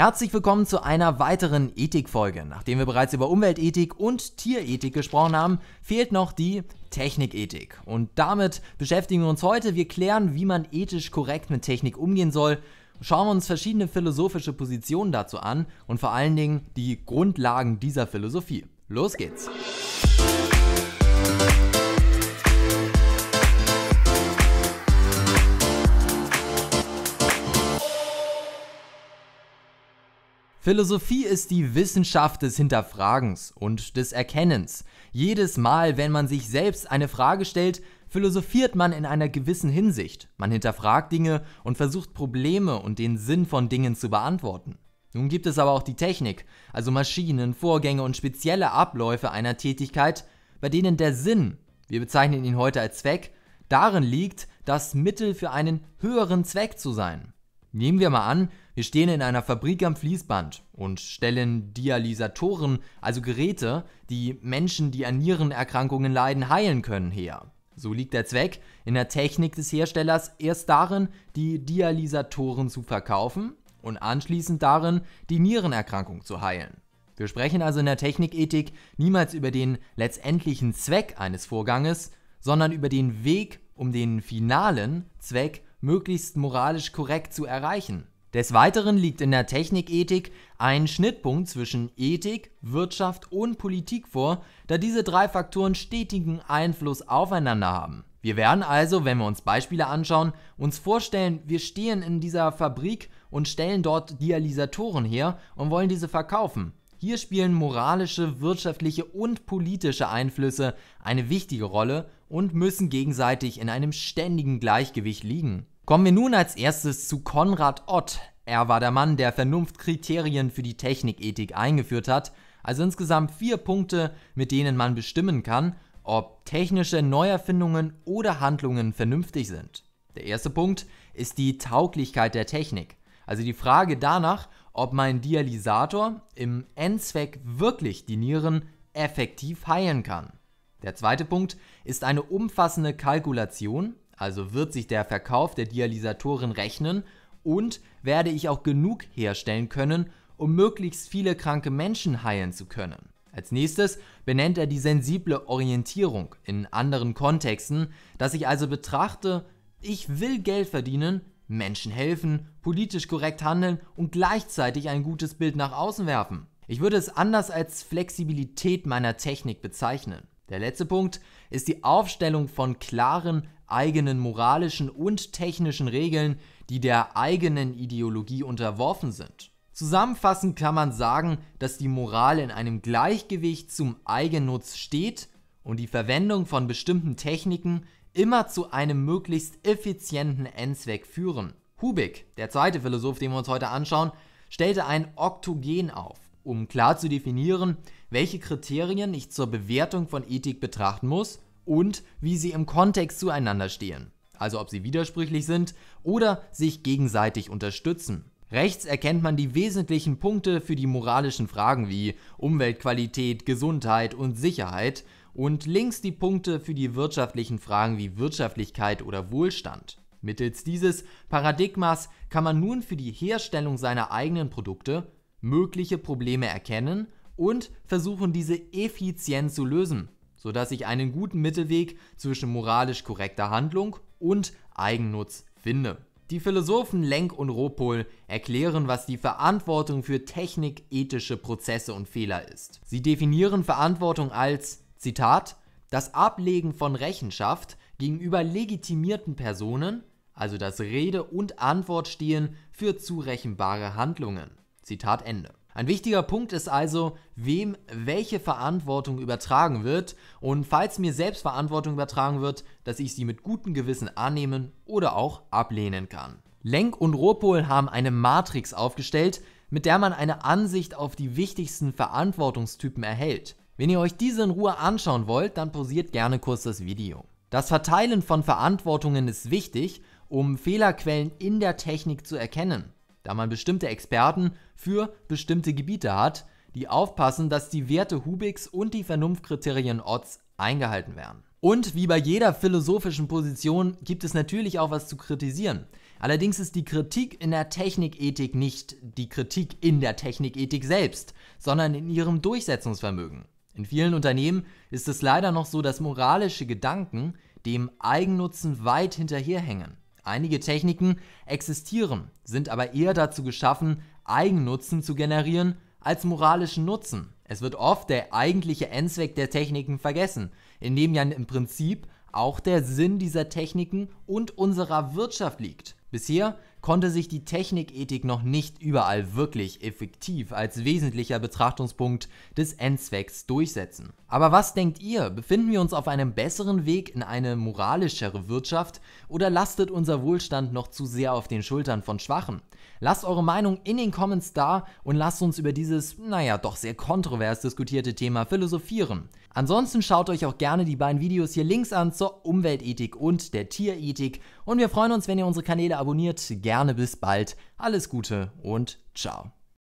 Herzlich willkommen zu einer weiteren Ethikfolge. Nachdem wir bereits über Umweltethik und Tierethik gesprochen haben, fehlt noch die Technikethik. Und damit beschäftigen wir uns heute. Wir klären, wie man ethisch korrekt mit Technik umgehen soll. Schauen wir uns verschiedene philosophische Positionen dazu an und vor allen Dingen die Grundlagen dieser Philosophie. Los geht's! Philosophie ist die Wissenschaft des Hinterfragens und des Erkennens. Jedes Mal, wenn man sich selbst eine Frage stellt, philosophiert man in einer gewissen Hinsicht. Man hinterfragt Dinge und versucht Probleme und den Sinn von Dingen zu beantworten. Nun gibt es aber auch die Technik, also Maschinen, Vorgänge und spezielle Abläufe einer Tätigkeit, bei denen der Sinn, wir bezeichnen ihn heute als Zweck, darin liegt, das Mittel für einen höheren Zweck zu sein. Nehmen wir mal an, wir stehen in einer Fabrik am Fließband und stellen Dialysatoren, also Geräte, die Menschen, die an Nierenerkrankungen leiden, heilen können, her. So liegt der Zweck in der Technik des Herstellers erst darin, die Dialysatoren zu verkaufen und anschließend darin, die Nierenerkrankung zu heilen. Wir sprechen also in der Technikethik niemals über den letztendlichen Zweck eines Vorganges, sondern über den Weg, um den finalen Zweck zu möglichst moralisch korrekt zu erreichen. Des Weiteren liegt in der Technikethik ein Schnittpunkt zwischen Ethik, Wirtschaft und Politik vor, da diese drei Faktoren stetigen Einfluss aufeinander haben. Wir werden also, wenn wir uns Beispiele anschauen, uns vorstellen, wir stehen in dieser Fabrik und stellen dort Dialysatoren her und wollen diese verkaufen. Hier spielen moralische, wirtschaftliche und politische Einflüsse eine wichtige Rolle und müssen gegenseitig in einem ständigen Gleichgewicht liegen. Kommen wir nun als erstes zu Konrad Ott. Er war der Mann, der Vernunftkriterien für die Technikethik eingeführt hat, also insgesamt vier Punkte, mit denen man bestimmen kann, ob technische Neuerfindungen oder Handlungen vernünftig sind. Der erste Punkt ist die Tauglichkeit der Technik, also die Frage danach, ob mein Dialysator im Endzweck wirklich die Nieren effektiv heilen kann. Der zweite Punkt ist eine umfassende Kalkulation, also wird sich der Verkauf der Dialysatoren rechnen und werde ich auch genug herstellen können, um möglichst viele kranke Menschen heilen zu können. Als nächstes benennt er die sensible Orientierung in anderen Kontexten, dass ich also betrachte, ich will Geld verdienen, Menschen helfen, politisch korrekt handeln und gleichzeitig ein gutes Bild nach außen werfen. Ich würde es anders als Flexibilität meiner Technik bezeichnen. Der letzte Punkt ist die Aufstellung von klaren eigenen moralischen und technischen Regeln, die der eigenen Ideologie unterworfen sind. Zusammenfassend kann man sagen, dass die Moral in einem Gleichgewicht zum Eigennutz steht und die Verwendung von bestimmten Techniken immer zu einem möglichst effizienten Endzweck führen. Hubik, der zweite Philosoph, den wir uns heute anschauen, stellte ein Oktogen auf, um klar zu definieren, welche Kriterien ich zur Bewertung von Ethik betrachten muss und wie sie im Kontext zueinander stehen, also ob sie widersprüchlich sind oder sich gegenseitig unterstützen. Rechts erkennt man die wesentlichen Punkte für die moralischen Fragen wie Umweltqualität, Gesundheit und Sicherheit und links die Punkte für die wirtschaftlichen Fragen wie Wirtschaftlichkeit oder Wohlstand. Mittels dieses Paradigmas kann man nun für die Herstellung seiner eigenen Produkte mögliche Probleme erkennen und versuchen diese effizient zu lösen, sodass ich einen guten Mittelweg zwischen moralisch korrekter Handlung und Eigennutz finde. Die Philosophen Lenk und Ropol erklären, was die Verantwortung für technikethische Prozesse und Fehler ist. Sie definieren Verantwortung als, Zitat, das Ablegen von Rechenschaft gegenüber legitimierten Personen, also das Rede und Antwortstehen für zurechenbare Handlungen. Zitat Ende. Ein wichtiger Punkt ist also, wem welche Verantwortung übertragen wird und falls mir selbst Verantwortung übertragen wird, dass ich sie mit gutem Gewissen annehmen oder auch ablehnen kann. Lenk und Ruhrpol haben eine Matrix aufgestellt, mit der man eine Ansicht auf die wichtigsten Verantwortungstypen erhält. Wenn ihr euch diese in Ruhe anschauen wollt, dann pausiert gerne kurz das Video. Das Verteilen von Verantwortungen ist wichtig, um Fehlerquellen in der Technik zu erkennen da man bestimmte Experten für bestimmte Gebiete hat, die aufpassen, dass die Werte Hubigs und die Vernunftkriterien Otts eingehalten werden. Und wie bei jeder philosophischen Position gibt es natürlich auch was zu kritisieren. Allerdings ist die Kritik in der Technikethik nicht die Kritik in der Technikethik selbst, sondern in ihrem Durchsetzungsvermögen. In vielen Unternehmen ist es leider noch so, dass moralische Gedanken dem Eigennutzen weit hinterherhängen. Einige Techniken existieren, sind aber eher dazu geschaffen, Eigennutzen zu generieren als moralischen Nutzen. Es wird oft der eigentliche Endzweck der Techniken vergessen, indem ja im Prinzip auch der Sinn dieser Techniken und unserer Wirtschaft liegt. Bisher konnte sich die Technikethik noch nicht überall wirklich effektiv als wesentlicher Betrachtungspunkt des Endzwecks durchsetzen. Aber was denkt ihr? Befinden wir uns auf einem besseren Weg in eine moralischere Wirtschaft oder lastet unser Wohlstand noch zu sehr auf den Schultern von Schwachen? Lasst eure Meinung in den Comments da und lasst uns über dieses, naja, doch sehr kontrovers diskutierte Thema philosophieren. Ansonsten schaut euch auch gerne die beiden Videos hier links an zur Umweltethik und der Tierethik und wir freuen uns, wenn ihr unsere Kanäle abonniert gerne bis bald, alles Gute und ciao.